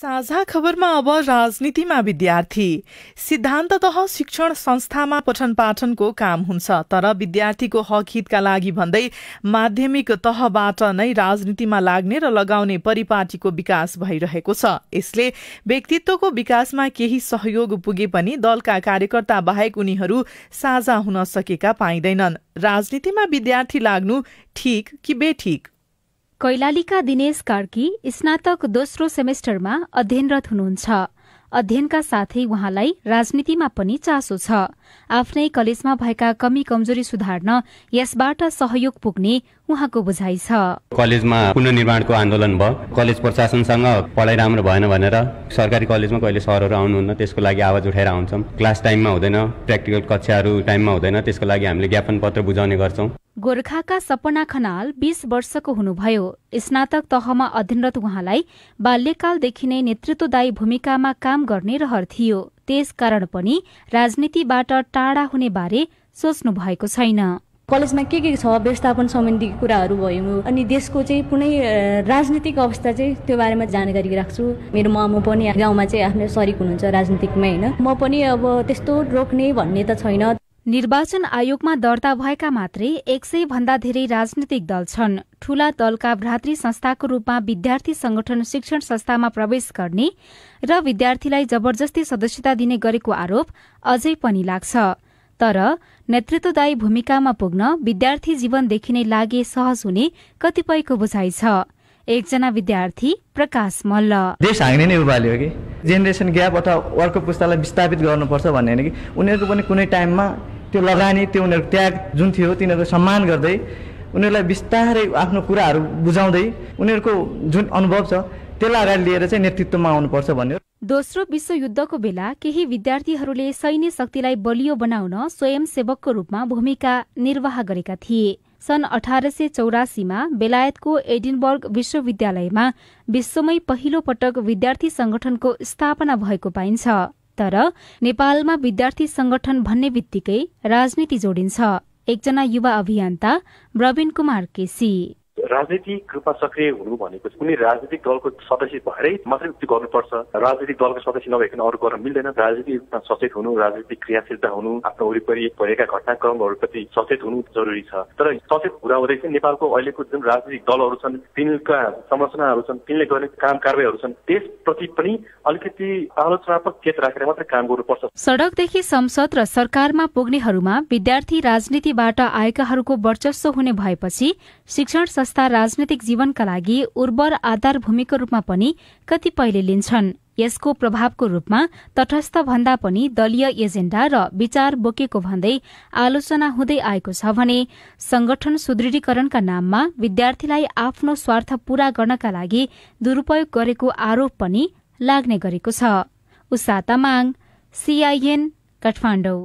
साझा खबरमा अब राजनीतिमा विद्यार्थी सिद्धान्तत शिक्षण संस्थामा पठन पाठनको काम हुन्छ तर विद्यार्थीको हक हितका लागि भन्दै माध्यमिक तहबाट नै राजनीतिमा लाग्ने र लगाउने परिपाटीको विकास भइरहेको छ यसले व्यक्तित्वको विकासमा केही सहयोग पुगे पनि दलका कार्यकर्ता बाहेक उनीहरू साझा हुन सकेका पाइँदैनन् राजनीतिमा विद्यार्थी लाग्नु ठिक कि बेठिक कैलालीका दिनेश कार्की स्नातक दोस्रो सेमेस्टरमा अध्ययनरत हुनुहुन्छ अध्ययनका साथै उहाँलाई राजनीतिमा पनि चासो छ आफ्नै कलेजमा भएका कमी कमजोरी सुधार्न यसबाट सहयोग पुग्ने उहाँको बुझाइ छ कलेजमा पुनर्निर्माणको आन्दोलन भयो कलेज प्रशासनसँग पढाइ राम्रो भएन भनेर सरकारी कलेजमा कहिले सरहरू आउनुहुन्न त्यसको लागि आवाज उठाएर आउँछौँ क्लास टाइममा हुँदैन प्र्याक्टिकल कक्षाहरू टाइममा हुँदैन त्यसको लागि हामीले ज्ञापन पत्र बुझाउने गर्छौँ गोर्खाका सपना खनाल बीस वर्षको हुनुभयो स्नातक तहमा अध्ययनरत उहाँलाई बाल्यकालदेखि नै नेतृत्वदायी भूमिकामा काम गर्ने रहर थियो त्यसकारण पनि राजनीतिबाट टाढा हुने बारे सोच्नु भएको छैन कलेजमा के के छ व्यवस्थापन सम्बन्धी कुराहरू भयो अनि देशको चाहिँ कुनै राजनीतिक अवस्था चाहिँ त्यो बारेमा जानकारी राख्छु मेरो मामु पनि गाउँमा चाहिँ आफ्नो सरिक हुनुहुन्छ राजनीतिकमै होइन म पनि अब त्यस्तो रोक्ने भन्ने त छैन निर्वाचन आयोगमा दर्ता भएका मात्रै एक सय भन्दा धेरै राजनीतिक दल छन् ठूला दलका भ्रातृ संस्थाको रूपमा विद्यार्थी संगठन शिक्षण संस्थामा प्रवेश गर्ने र विद्यार्थीलाई जबरजस्ती सदस्यता दिने गरेको आरोप अझै पनि लाग्छ तर नेतृत्वदायी भूमिकामा पुग्न विद्यार्थी जीवनदेखि नै लागे सहज हुने कतिपयको बुझाइ छ एकजना विद्यार्थी प्रकाश मल्ल देश हाँग्ने नै उभाल्यो कि जेनेरेसन ग्याप अथवा अर्को पुस्तालाई विस्थापित गर्नुपर्छ भन्ने होइन कि उनीहरूको पनि कुनै टाइममा त्यो लगानी त्यो उनीहरूको त्याग जुन थियो तिनीहरूको सम्मान गर्दै उनीहरूलाई बिस्तारै आफ्नो कुराहरू बुझाउँदै उनीहरूको जुन अनुभव छ त्यसलाई अगाडि लिएर चाहिँ नेतृत्वमा आउनुपर्छ भन्यो दोस्रो विश्वयुद्धको बेला केही विद्यार्थीहरूले सैन्य शक्तिलाई बलियो बनाउन स्वयंसेवकको रूपमा भूमिका निर्वाह गरेका थिए सन् अठार सय चौरासीमा बेलायतको एडिनबर्ग विश्वविद्यालयमा विश्वमै पहिलो पटक विद्यार्थी संगठनको स्थापना भएको पाइन्छ तर नेपालमा विद्यार्थी संगठन भन्ने बित्तिकै राजनीति जोडिन्छ एकजना युवा अभियन्ता प्रवीण कुमार केसी राजनीतिक रूपमा सक्रिय हुनु भनेको कुनै राजनीतिक दलको सदस्य भएरै मात्रै उक्ति गर्नुपर्छ राजनीतिक दलको सदस्य नभइकन अरू गर्न मिल्दैन राजनीतिक रूपमा सचेत हुनु राजनीतिक क्रियाशीलता हुनु आफ्नो वरिपरि भएका घटनाक्रमहरूप्रति सचेत हुनु जरुरी छ तर सचेत हुँदै चाहिँ नेपालको अहिलेको जुन राजनीतिक दलहरू छन् तिनका संरचनाहरू छन् तिनले गर्ने काम कारवाहीहरू छन् त्यसप्रति पनि अलिकति आलोचनात्मक चेत राखेर मात्र काम गर्नुपर्छ सडकदेखि संसद र सरकारमा पुग्नेहरूमा विद्यार्थी राजनीतिबाट आएकाहरूको वर्चस्व हुने भएपछि शिक्षण जस्ता राजनैतिक जीवनका लागि उर्वर आधार भूमिको रूपमा पनि कतिपयले लिन्छन् यसको प्रभावको रूपमा तटस्थ भन्दा पनि दलीय एजेण्डा र विचार बोकेको भन्दै आलोचना हुँदै आएको छ भने संगठन सुदृढीकरणका नाममा विद्यार्थीलाई आफ्नो स्वार्थ पूरा गर्नका लागि दुरूपयोग गरेको आरोप पनि लाग्ने गरेको छ उषा तामाङ सीआईएन काठमाडौँ